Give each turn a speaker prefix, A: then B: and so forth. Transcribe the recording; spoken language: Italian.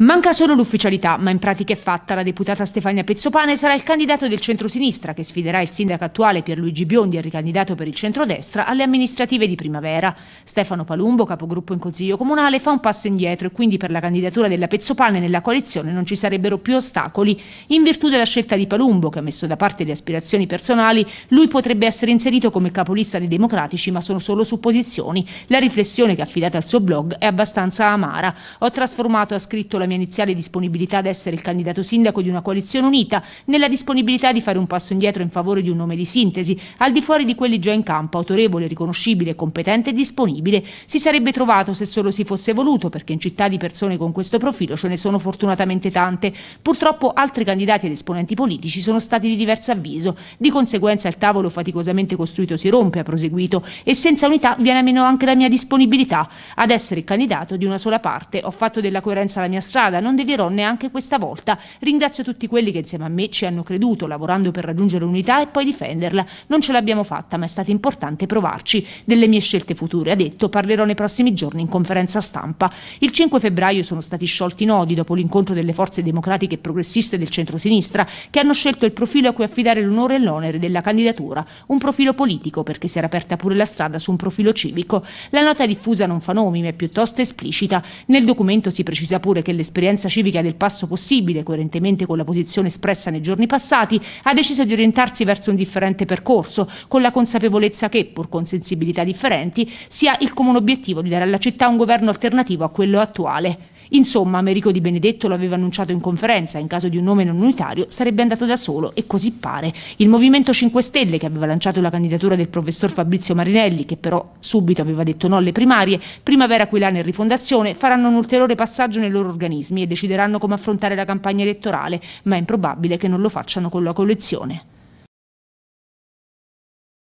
A: Manca solo l'ufficialità, ma in pratica è fatta. La deputata Stefania Pezzopane sarà il candidato del centro-sinistra che sfiderà il sindaco attuale Pierluigi Biondi, il ricandidato per il centro-destra alle amministrative di primavera. Stefano Palumbo, capogruppo in consiglio comunale, fa un passo indietro e quindi per la candidatura della Pezzopane nella coalizione non ci sarebbero più ostacoli. In virtù della scelta di Palumbo, che ha messo da parte le aspirazioni personali, lui potrebbe essere inserito come capolista dei democratici, ma sono solo supposizioni. La riflessione che ha affidato al suo blog è abbastanza amara. Ho trasformato, ha scritto la mia iniziale disponibilità ad essere il candidato sindaco di una coalizione unita, nella disponibilità di fare un passo indietro in favore di un nome di sintesi, al di fuori di quelli già in campo, autorevole, riconoscibile, competente e disponibile, si sarebbe trovato se solo si fosse voluto, perché in città di persone con questo profilo ce ne sono fortunatamente tante. Purtroppo altri candidati ed esponenti politici sono stati di diverso avviso, di conseguenza il tavolo faticosamente costruito si rompe, ha proseguito, e senza unità viene a meno anche la mia disponibilità ad essere il candidato di una sola parte. Ho fatto della coerenza la mia strada strada, non devierò neanche questa volta. Ringrazio tutti quelli che insieme a me ci hanno creduto, lavorando per raggiungere l'unità e poi difenderla. Non ce l'abbiamo fatta, ma è stato importante provarci. Delle mie scelte future, ha detto, parlerò nei prossimi giorni in conferenza stampa. Il 5 febbraio sono stati sciolti i nodi dopo l'incontro delle forze democratiche e progressiste del centro-sinistra, che hanno scelto il profilo a cui affidare l'onore e l'onere della candidatura, un profilo politico perché si era aperta pure la strada su un profilo civico. La nota diffusa non fa nomi, ma è piuttosto esplicita. Nel documento si precisa pure che le l'esperienza civica del passo possibile, coerentemente con la posizione espressa nei giorni passati, ha deciso di orientarsi verso un differente percorso, con la consapevolezza che, pur con sensibilità differenti, sia il comune obiettivo di dare alla città un governo alternativo a quello attuale. Insomma, Americo Di Benedetto lo aveva annunciato in conferenza, in caso di un nome non unitario sarebbe andato da solo e così pare. Il Movimento 5 Stelle, che aveva lanciato la candidatura del professor Fabrizio Marinelli, che però subito aveva detto no alle primarie, Primavera Aquilana e Rifondazione faranno un ulteriore passaggio nei loro organismi e decideranno come affrontare la campagna elettorale, ma è improbabile che non lo facciano con la collezione.